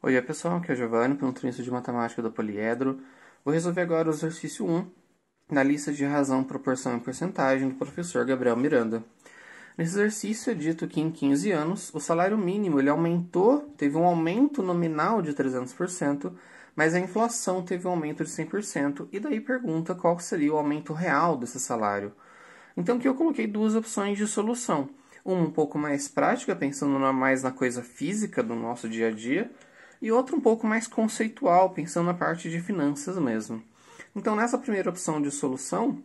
Oi pessoal, aqui é o Giovanni, plantonista de matemática do poliedro. Vou resolver agora o exercício 1 na lista de razão, proporção e porcentagem do professor Gabriel Miranda. Nesse exercício é dito que em 15 anos o salário mínimo ele aumentou, teve um aumento nominal de 300%, mas a inflação teve um aumento de 100%, e daí pergunta qual seria o aumento real desse salário. Então que eu coloquei duas opções de solução. Uma um pouco mais prática, pensando mais na coisa física do nosso dia a dia, e outra um pouco mais conceitual, pensando na parte de finanças mesmo. Então, nessa primeira opção de solução,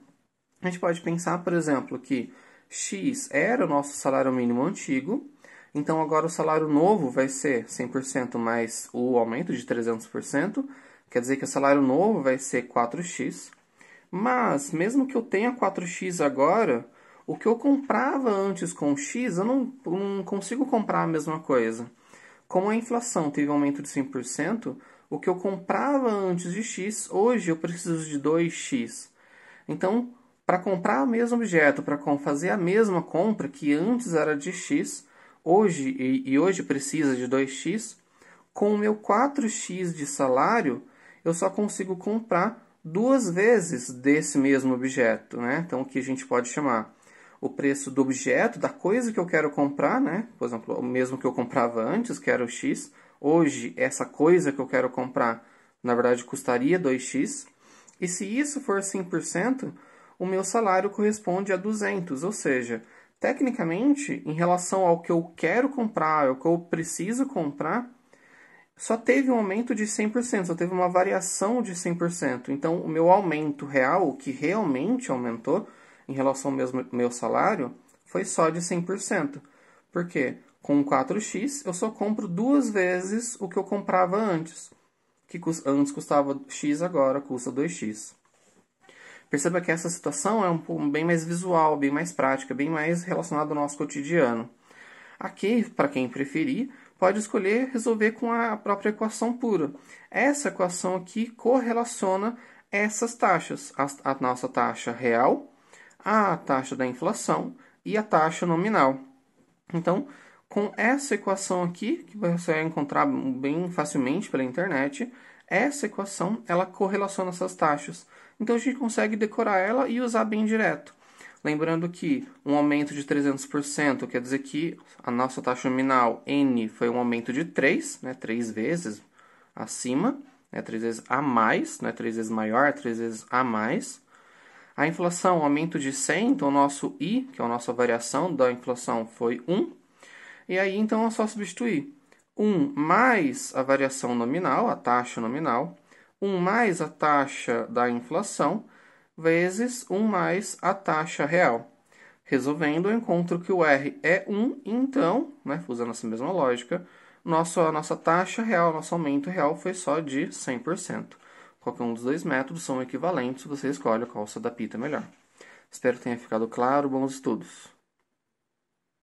a gente pode pensar, por exemplo, que X era o nosso salário mínimo antigo, então agora o salário novo vai ser 100% mais o aumento de 300%, quer dizer que o salário novo vai ser 4x. Mas, mesmo que eu tenha 4x agora, o que eu comprava antes com X, eu não, eu não consigo comprar a mesma coisa. Como a inflação teve um aumento de 100%, o que eu comprava antes de X, hoje eu preciso de 2X. Então, para comprar o mesmo objeto, para fazer a mesma compra que antes era de X, hoje e, hoje precisa de 2x, com o meu 4x de salário, eu só consigo comprar duas vezes desse mesmo objeto, né? Então, o que a gente pode chamar o preço do objeto, da coisa que eu quero comprar, né? Por exemplo, o mesmo que eu comprava antes, que era o X. Hoje, essa coisa que eu quero comprar, na verdade, custaria 2X. E se isso for 100%, o meu salário corresponde a 200, ou seja, tecnicamente, em relação ao que eu quero comprar, ao que eu preciso comprar, só teve um aumento de 100%, só teve uma variação de 100%. Então, o meu aumento real, o que realmente aumentou, em relação ao mesmo, meu salário foi só de 100%. Por quê? Com 4x, eu só compro duas vezes o que eu comprava antes. Que antes custava x, agora custa 2x. Perceba que essa situação é um bem mais visual, bem mais prática, bem mais relacionada ao nosso cotidiano. Aqui, para quem preferir, pode escolher resolver com a própria equação pura. Essa equação aqui correlaciona essas taxas, a, a nossa taxa real a taxa da inflação e a taxa nominal. Então, com essa equação aqui, que você vai encontrar bem facilmente pela internet, essa equação ela correlaciona essas taxas. Então a gente consegue decorar ela e usar bem direto. Lembrando que um aumento de 300% quer dizer que a nossa taxa nominal N foi um aumento de 3, né, 3 vezes acima, né, 3 vezes a mais, né, 3 vezes maior, 3 vezes a mais. A inflação, aumento de 100, então o nosso i, que é a nossa variação da inflação, foi 1. E aí, então, é só substituir 1 mais a variação nominal, a taxa nominal, 1 mais a taxa da inflação, vezes 1 mais a taxa real. Resolvendo, eu encontro que o R é 1, então, né, usando essa mesma lógica, nosso, a nossa taxa real, nosso aumento real foi só de 100%. Qualquer um dos dois métodos são equivalentes, você escolhe qual se adapta melhor. Espero que tenha ficado claro. Bons estudos!